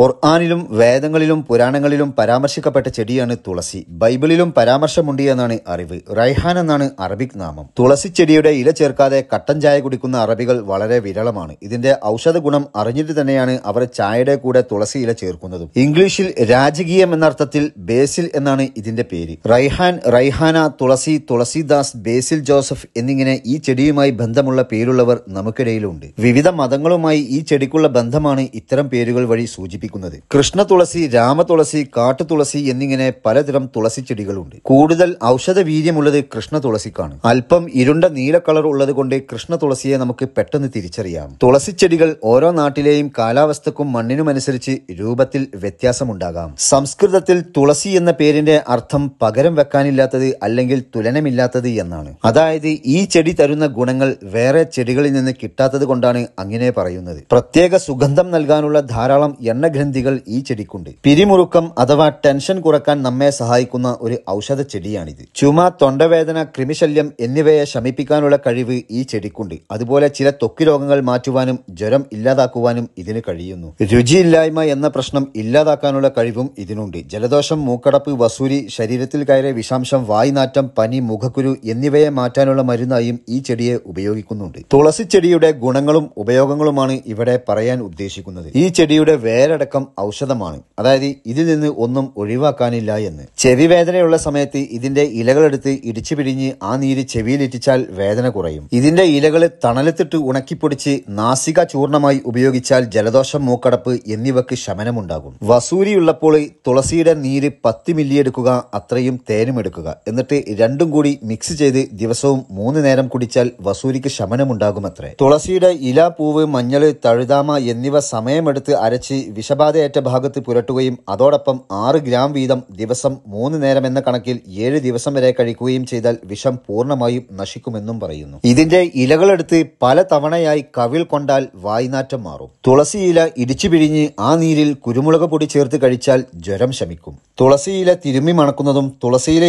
ഖുർആാനിലും വേദങ്ങളിലും പുരാണങ്ങളിലും പരാമർശിക്കപ്പെട്ട ചെടിയാണ് തുളസി ബൈബിളിലും പരാമർശമുണ്ട് എന്നാണ് അറിവ് റൈഹാൻ എന്നാണ് അറബിക് നാമം തുളസി ചെടിയുടെ ഇല ചേർക്കാതെ കട്ടൻ ചായ കുടിക്കുന്ന അറബികൾ വളരെ വിരളമാണ് ഇതിന്റെ ഔഷധ ഗുണം അറിഞ്ഞിട്ട് തന്നെയാണ് അവർ ചായയുടെ കൂടെ തുളസി ഇല ചേർക്കുന്നതും ഇംഗ്ലീഷിൽ രാജകീയം എന്നർത്ഥത്തിൽ ബേസിൽ എന്നാണ് ഇതിന്റെ പേര് റൈഹാൻ റൈഹാന തുളസി തുളസിദാസ് ബേസിൽ ജോസഫ് എന്നിങ്ങനെ ഈ ചെടിയുമായി ബന്ധമുള്ള പേരുള്ളവർ നമുക്കിടയിലുണ്ട് വിവിധ മതങ്ങളുമായി ഈ ചെടിക്കുള്ള ബന്ധമാണ് ഇത്തരം പേരുകൾ വഴി സൂചിപ്പിക്കുന്നത് ഉപയോഗിക്കുന്നത് കൃഷ്ണ തുളസി രാമതുളസി കാട്ടുതുളസി എന്നിങ്ങനെ പലതരം തുളസി ചെടികളുണ്ട് കൂടുതൽ ഔഷധ വീര്യമുള്ളത് കൃഷ്ണ തുളസിക്കാണ് അല്പം ഇരുണ്ട നീല കളർ ഉള്ളത് കൊണ്ട് കൃഷ്ണ തുളസിയെ നമുക്ക് പെട്ടെന്ന് തിരിച്ചറിയാം തുളസി ചെടികൾ ഓരോ നാട്ടിലെയും കാലാവസ്ഥക്കും മണ്ണിനുമനുസരിച്ച് രൂപത്തിൽ വ്യത്യാസമുണ്ടാകാം സംസ്കൃതത്തിൽ തുളസി എന്ന പേരിന്റെ അർത്ഥം പകരം വെക്കാനില്ലാത്തത് അല്ലെങ്കിൽ തുലനമില്ലാത്തത് എന്നാണ് അതായത് ഈ ചെടി തരുന്ന ഗുണങ്ങൾ വേറെ ചെടികളിൽ നിന്ന് കിട്ടാത്തത് കൊണ്ടാണ് അങ്ങനെ പറയുന്നത് പ്രത്യേക സുഗന്ധം നൽകാനുള്ള ധാരാളം എണ്ണ സുഗന്ധികൾ ഈ ചെടിക്കുണ്ട് പിരിമുറുക്കം അഥവാ ടെൻഷൻ കുറക്കാൻ നമ്മെ സഹായിക്കുന്ന ഒരു ഔഷധ ചെടിയാണിത് ചുമ തൊണ്ടവേദന കൃമിശല്യം എന്നിവയെ ശമിപ്പിക്കാനുള്ള കഴിവ് ഈ ചെടിക്കുണ്ട് അതുപോലെ ചില ത്വക്ക് രോഗങ്ങൾ മാറ്റുവാനും ജ്വരം ഇല്ലാതാക്കുവാനും ഇതിന് കഴിയുന്നു രുചിയില്ലായ്മ എന്ന പ്രശ്നം ഇല്ലാതാക്കാനുള്ള കഴിവും ഇതിനുണ്ട് ജലദോഷം മൂക്കടപ്പ് വസൂരി ശരീരത്തിൽ കയറിയ വിഷാംശം വായ്നാറ്റം പനി മുഖക്കുരു എന്നിവയെ മാറ്റാനുള്ള മരുന്നായും ഈ ചെടിയെ ഉപയോഗിക്കുന്നുണ്ട് തുളസി ചെടിയുടെ ഗുണങ്ങളും ഉപയോഗങ്ങളുമാണ് ഇവിടെ പറയാൻ ഉദ്ദേശിക്കുന്നത് ഈ ചെടിയുടെ വേറെ ഉള്ളടക്കം ഔഷധമാണ് അതായത് ഇതിൽ നിന്ന് ഒന്നും ഒഴിവാക്കാനില്ല എന്ന് ചെവി വേദനയുള്ള സമയത്ത് ഇതിന്റെ ഇലകളെടുത്ത് ഇടിച്ചു പിഴിഞ്ഞ് ആ നീര് ചെവിയിലിറ്റിച്ചാൽ വേദന കുറയും ഇതിന്റെ ഇലകൾ തണലത്തിട്ട് ഉണക്കിപ്പൊടിച്ച് നാസിക ചൂർണമായി ഉപയോഗിച്ചാൽ ജലദോഷം മൂക്കടപ്പ് എന്നിവക്ക് ശമനമുണ്ടാകും വസൂരിയുള്ളപ്പോൾ തുളസിയുടെ നീര് പത്ത് മില്ലി എടുക്കുക അത്രയും തേനും എടുക്കുക എന്നിട്ട് രണ്ടും കൂടി മിക്സ് ചെയ്ത് ദിവസവും മൂന്ന് നേരം കുടിച്ചാൽ വസൂരിക്ക് ശമനമുണ്ടാകും അത്രേ തുളസിയുടെ ഇല പൂവ് മഞ്ഞൾ തഴുതാമ എന്നിവ സമയമെടുത്ത് അരച്ച് വിഷ വിഷബാധയേറ്റ ഭാഗത്ത് പുരട്ടുകയും അതോടൊപ്പം ആറ് ഗ്രാം വീതം ദിവസം മൂന്ന് നേരം എന്ന കണക്കിൽ ഏഴ് ദിവസം വരെ കഴിക്കുകയും ചെയ്താൽ വിഷം പൂർണ്ണമായും നശിക്കുമെന്നും പറയുന്നു ഇതിന്റെ ഇലകളെടുത്ത് പല തവണയായി കവിൾ കൊണ്ടാൽ വായ്നാറ്റം മാറും തുളസി ഇല ഇടിച്ചു പിഴിഞ്ഞ് ആ നീരിൽ കുരുമുളക് പൊടി ചേർത്ത് കഴിച്ചാൽ ജ്വരം ശമിക്കും തുളസിയില തിരുമ്മി മണക്കുന്നതും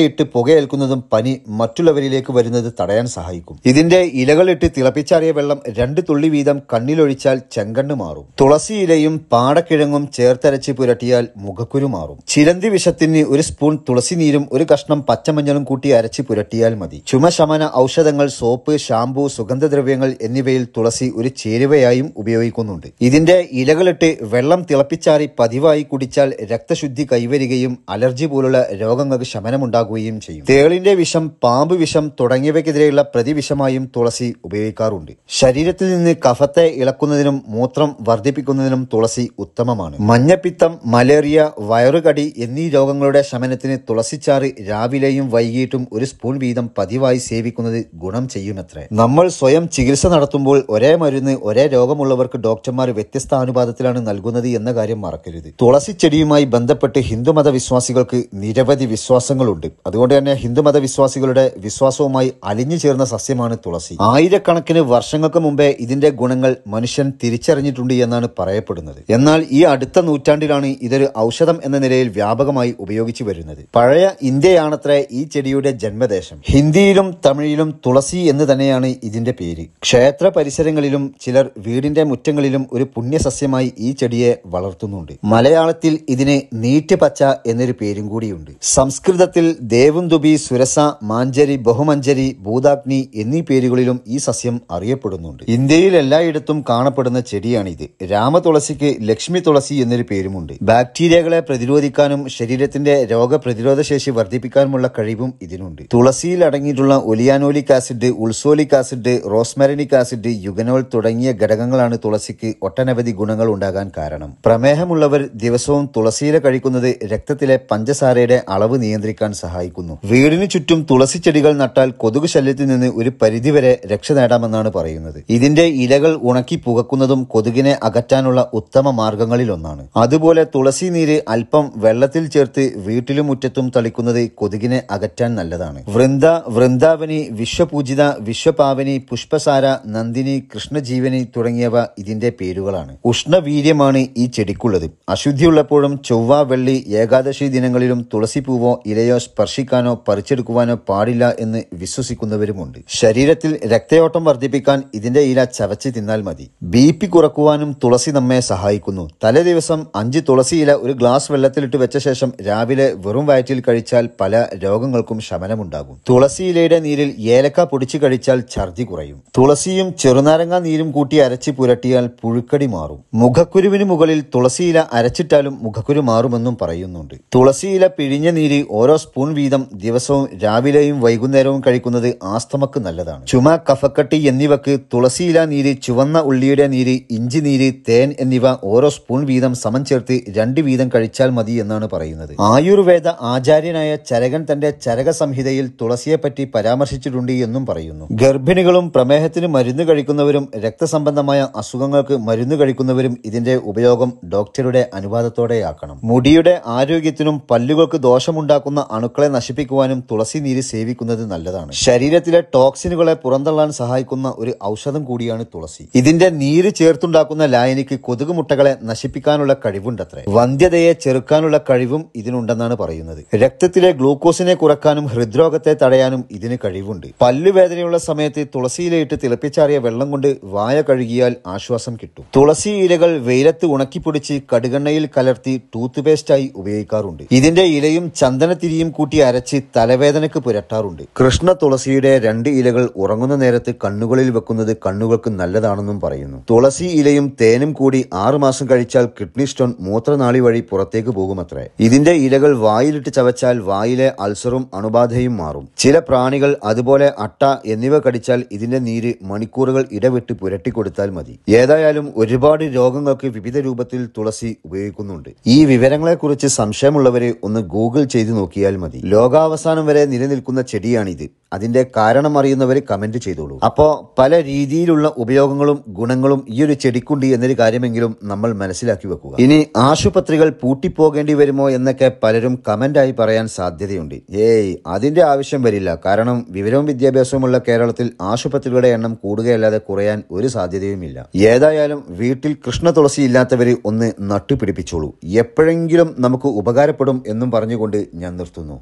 ഇട്ട് പുകയേൽക്കുന്നതും പനി മറ്റുള്ളവരിലേക്ക് വരുന്നത് തടയാൻ സഹായിക്കും ഇതിന്റെ ഇലകളിട്ട് തിളപ്പിച്ചാറിയ വെള്ളം രണ്ട് തുള്ളി വീതം കണ്ണിലൊഴിച്ചാൽ ചെങ്കണ്ണ് മാറും തുളസിയിലയും പാടക്കിഴങ്ങും ചേർത്തരച്ച് പുരട്ടിയാൽ മുഖക്കുരു മാറും ചിരന്തി വിഷത്തിന് ഒരു സ്പൂൺ തുളസി നീരും ഒരു കഷ്ണം പച്ചമഞ്ഞളും കൂട്ടി അരച്ച് പുരട്ടിയാൽ മതി ചുമശമന ഔഷധങ്ങൾ സോപ്പ് ഷാംപൂ സുഗന്ധദ്രവ്യങ്ങൾ എന്നിവയിൽ തുളസി ഒരു ചേരുവയായും ഉപയോഗിക്കുന്നുണ്ട് ഇതിന്റെ ഇലകളിട്ട് വെള്ളം തിളപ്പിച്ചാറി പതിവായി കുടിച്ചാൽ രക്തശുദ്ധി കൈവരികയും അലർജി പോലുള്ള രോഗങ്ങൾക്ക് ശമനമുണ്ടാകുകയും ചെയ്യും തേളിന്റെ വിഷം പാമ്പ് വിഷം തുടങ്ങിയവയ്ക്കെതിരെയുള്ള പ്രതിവിഷമായും തുളസി ഉപയോഗിക്കാറുണ്ട് ശരീരത്തിൽ നിന്ന് കഫത്തെ ഇളക്കുന്നതിനും മൂത്രം വർദ്ധിപ്പിക്കുന്നതിനും തുളസി ഉത്തമമാണ് മഞ്ഞപ്പിത്തം മലേറിയ വയറുകടി എന്നീ രോഗങ്ങളുടെ ശമനത്തിന് തുളസിച്ചാറ് രാവിലെയും വൈകിട്ടും ഒരു സ്പൂൺ വീതം പതിവായി സേവിക്കുന്നത് ഗുണം ചെയ്യുമത്രേ നമ്മൾ സ്വയം ചികിത്സ നടത്തുമ്പോൾ ഒരേ മരുന്ന് ഒരേ രോഗമുള്ളവർക്ക് ഡോക്ടർമാർ വ്യത്യസ്ത അനുപാതത്തിലാണ് നൽകുന്നത് എന്ന കാര്യം മറക്കരുത് തുളസി ചെടിയുമായി ബന്ധപ്പെട്ട് ഹിന്ദുമത വിശ്വാസം വിശ്വാസികൾക്ക് നിരവധി വിശ്വാസങ്ങളുണ്ട് അതുകൊണ്ട് തന്നെ ഹിന്ദുമത വിശ്വാസികളുടെ വിശ്വാസവുമായി അലിഞ്ഞു ചേർന്ന സസ്യമാണ് തുളസി ആയിരക്കണക്കിന് വർഷങ്ങൾക്ക് മുമ്പേ ഇതിന്റെ ഗുണങ്ങൾ മനുഷ്യൻ തിരിച്ചറിഞ്ഞിട്ടുണ്ട് എന്നാണ് പറയപ്പെടുന്നത് എന്നാൽ ഈ അടുത്ത നൂറ്റാണ്ടിലാണ് ഇതൊരു ഔഷധം എന്ന നിലയിൽ വ്യാപകമായി ഉപയോഗിച്ചു വരുന്നത് പഴയ ഇന്ത്യയാണത്രേ ഈ ചെടിയുടെ ജന്മദേശം ഹിന്ദിയിലും തമിഴിലും തുളസി എന്ന് തന്നെയാണ് ഇതിന്റെ പേര് ക്ഷേത്ര പരിസരങ്ങളിലും ചിലർ വീടിന്റെ മുറ്റങ്ങളിലും ഒരു പുണ്യസസ്യമായി ഈ ചെടിയെ വളർത്തുന്നുണ്ട് മലയാളത്തിൽ ഇതിനെ നീറ്റ് പച്ച എന്നൊരു പേരും കൂടിയുണ്ട് സംസ്കൃതത്തിൽ ദേവുംതുബി സുരസ മാഞ്ചരി ബഹുമഞ്ചരി ഭൂതാഗ്നി എന്നീ പേരുകളിലും ഈ സസ്യം അറിയപ്പെടുന്നുണ്ട് ഇന്ത്യയിൽ എല്ലായിടത്തും കാണപ്പെടുന്ന ചെടിയാണിത് രാമതുളസിക്ക് ലക്ഷ്മി തുളസി എന്നൊരു പേരുമുണ്ട് ബാക്ടീരിയകളെ പ്രതിരോധിക്കാനും ശരീരത്തിന്റെ രോഗപ്രതിരോധ ശേഷി വർദ്ധിപ്പിക്കാനുമുള്ള കഴിവും ഇതിനുണ്ട് തുളസിയിൽ അടങ്ങിയിട്ടുള്ള oleanolic acid ursolic acid rosmarinic acid eugenol തുടങ്ങിയ ഘടകങ്ങളാണ് തുളസിക്ക് ഒട്ടനവധി ഗുണങ്ങൾ ഉണ്ടാകാൻ കാരണം പ്രമേഹമുള്ളവർ ദിവസവും തുളസിയില കഴിക്കുന്നത് രക്തത്തിൽ ശരീരത്തിലെ പഞ്ചസാരയുടെ അളവ് നിയന്ത്രിക്കാൻ സഹായിക്കുന്നു വീടിന് ചുറ്റും തുളസി ചെടികൾ നട്ടാൽ കൊതുക് ശല്യത്തിൽ നിന്ന് ഒരു പരിധിവരെ രക്ഷ നേടാമെന്നാണ് പറയുന്നത് ഇതിന്റെ ഇലകൾ ഉണക്കി പുകക്കുന്നതും കൊതുകിനെ അകറ്റാനുള്ള ഉത്തമ മാർഗങ്ങളിൽ ഒന്നാണ് അതുപോലെ തുളസി നീര് അല്പം വെള്ളത്തിൽ ചേർത്ത് വീട്ടിലും മുറ്റത്തും തളിക്കുന്നത് കൊതുകിനെ അകറ്റാൻ നല്ലതാണ് വൃന്ദ വൃന്ദാവനി വിശ്വപൂജിത വിശ്വപാവനി പുഷ്പസാര നന്ദിനി കൃഷ്ണജീവനി തുടങ്ങിയവ ഇതിന്റെ പേരുകളാണ് ഉഷ്ണവീര്യമാണ് ഈ ചെടിക്കുള്ളത് അശുദ്ധിയുള്ളപ്പോഴും ചൊവ്വ വെള്ളി ഏകാദശി ഏകാദശി ദിനങ്ങളിലും തുളസിപ്പൂവോ ഇലയോ സ്പർശിക്കാനോ പറിച്ചെടുക്കുവാനോ പാടില്ല എന്ന് വിശ്വസിക്കുന്നവരുമുണ്ട് ശരീരത്തിൽ രക്തയോട്ടം വർദ്ധിപ്പിക്കാൻ ഇതിന്റെ ഇല ചവച്ച് തിന്നാൽ മതി ബി പി കുറക്കുവാനും തുളസി നമ്മെ സഹായിക്കുന്നു തലേ ദിവസം അഞ്ച് തുളസി ഇല ഒരു ഗ്ലാസ് വെള്ളത്തിലിട്ട് വെച്ച ശേഷം രാവിലെ വെറും വയറ്റിൽ കഴിച്ചാൽ പല രോഗങ്ങൾക്കും ശമനമുണ്ടാകും തുളസി ഇലയുടെ നീരിൽ ഏലക്ക പൊടിച്ചു കഴിച്ചാൽ ഛർദി കുറയും തുളസിയും ചെറുനാരങ്ങ നീരും കൂട്ടി അരച്ച് പുരട്ടിയാൽ പുഴുക്കടി മാറും മുഖക്കുരുവിന് മുകളിൽ തുളസിയില അരച്ചിട്ടാലും മുഖക്കുരു മാറുമെന്നും പറയുന്നുണ്ട് തുളസിയില പിഴിഞ്ഞ നീര് ഓരോ സ്പൂൺ വീതം ദിവസവും രാവിലെയും വൈകുന്നേരവും കഴിക്കുന്നത് ആസ്തമക്ക് നല്ലതാണ് ചുമ കഫക്കട്ടി എന്നിവക്ക് തുളസിയില നീര് ചുവന്ന ഉള്ളിയുടെ നീര് ഇഞ്ചി നീര് തേൻ എന്നിവ ഓരോ സ്പൂൺ വീതം സമം ചേർത്ത് രണ്ട് വീതം കഴിച്ചാൽ മതി എന്നാണ് പറയുന്നത് ആയുർവേദ ആചാര്യനായ ചരകൻ തന്റെ ചരക സംഹിതയിൽ തുളസിയെപ്പറ്റി പരാമർശിച്ചിട്ടുണ്ട് എന്നും പറയുന്നു ഗർഭിണികളും പ്രമേഹത്തിന് മരുന്ന് കഴിക്കുന്നവരും രക്തസംബന്ധമായ അസുഖങ്ങൾക്ക് മരുന്ന് കഴിക്കുന്നവരും ഇതിന്റെ ഉപയോഗം ഡോക്ടറുടെ അനുവാദത്തോടെയാക്കണം മുടിയുടെ ആരോഗ്യ ആരോഗ്യത്തിനും പല്ലുകൾക്ക് ദോഷമുണ്ടാക്കുന്ന അണുക്കളെ നശിപ്പിക്കുവാനും തുളസി നീര് സേവിക്കുന്നത് നല്ലതാണ് ശരീരത്തിലെ ടോക്സിനുകളെ പുറന്തള്ളാൻ സഹായിക്കുന്ന ഒരു ഔഷധം കൂടിയാണ് തുളസി ഇതിന്റെ നീര് ചേർത്തുണ്ടാക്കുന്ന ലായനിക്ക് കൊതുക് മുട്ടകളെ നശിപ്പിക്കാനുള്ള കഴിവുണ്ടത്രേ വന്ധ്യതയെ ചെറുക്കാനുള്ള കഴിവും ഇതിനുണ്ടെന്നാണ് പറയുന്നത് രക്തത്തിലെ ഗ്ലൂക്കോസിനെ കുറക്കാനും ഹൃദ്രോഗത്തെ തടയാനും ഇതിന് കഴിവുണ്ട് പല്ലുവേദനയുള്ള സമയത്ത് തുളസിയിലേറ്റ് തിളപ്പിച്ചാറിയ വെള്ളം കൊണ്ട് വായ കഴുകിയാൽ ആശ്വാസം കിട്ടും തുളസി ഇലകൾ വെയിലത്ത് ഉണക്കിപ്പൊടിച്ച് കടുകണ്ണയിൽ കലർത്തി ടൂത്ത് പേസ്റ്റായി ഉപയോഗിക്കാം കഴിക്കാറുണ്ട് ഇതിന്റെ ഇലയും ചന്ദനത്തിരിയും കൂട്ടി അരച്ച് തലവേദനയ്ക്ക് പുരട്ടാറുണ്ട് കൃഷ്ണ തുളസിയുടെ രണ്ട് ഇലകൾ ഉറങ്ങുന്ന നേരത്ത് കണ്ണുകളിൽ വെക്കുന്നത് കണ്ണുകൾക്ക് നല്ലതാണെന്നും പറയുന്നു തുളസി ഇലയും തേനും കൂടി ആറുമാസം കഴിച്ചാൽ കിഡ്നി സ്റ്റോൺ മൂത്രനാളി വഴി പുറത്തേക്ക് പോകുമത്രേ ഇതിന്റെ ഇലകൾ വായിലിട്ട് ചവച്ചാൽ വായിലെ അൾസറും അണുബാധയും മാറും ചില പ്രാണികൾ അതുപോലെ അട്ട എന്നിവ കടിച്ചാൽ ഇതിന്റെ നീര് മണിക്കൂറുകൾ ഇടവിട്ട് പുരട്ടിക്കൊടുത്താൽ മതി ഏതായാലും ഒരുപാട് രോഗങ്ങൾക്ക് വിവിധ രൂപത്തിൽ തുളസി ഉപയോഗിക്കുന്നുണ്ട് ഈ വിവരങ്ങളെക്കുറിച്ച് സംശയം സ്ഥലമുള്ളവരെ ഒന്ന് ഗൂഗിൾ ചെയ്തു നോക്കിയാൽ മതി ലോകാവസാനം വരെ നിലനിൽക്കുന്ന ചെടിയാണിത് അതിന്റെ കാരണം അറിയുന്നവർ കമന്റ് ചെയ്തോളൂ അപ്പോൾ പല രീതിയിലുള്ള ഉപയോഗങ്ങളും ഗുണങ്ങളും ഈ ഒരു ചെടിക്കുണ്ട് എന്നൊരു കാര്യമെങ്കിലും നമ്മൾ മനസ്സിലാക്കി വെക്കുക ഇനി ആശുപത്രികൾ പൂട്ടിപ്പോകേണ്ടി വരുമോ എന്നൊക്കെ പലരും കമന്റായി പറയാൻ സാധ്യതയുണ്ട് ഏയ് അതിന്റെ ആവശ്യം വരില്ല കാരണം വിവരവും വിദ്യാഭ്യാസവുമുള്ള കേരളത്തിൽ ആശുപത്രികളുടെ എണ്ണം കൂടുകയല്ലാതെ കുറയാൻ ഒരു സാധ്യതയുമില്ല ഏതായാലും വീട്ടിൽ കൃഷ്ണ തുളസി ഇല്ലാത്തവര് ഒന്ന് നട്ടുപിടിപ്പിച്ചോളൂ എപ്പോഴെങ്കിലും നമുക്ക് ഉപകാരപ്പെടും എന്നും പറഞ്ഞുകൊണ്ട് ഞാൻ നിർത്തുന്നു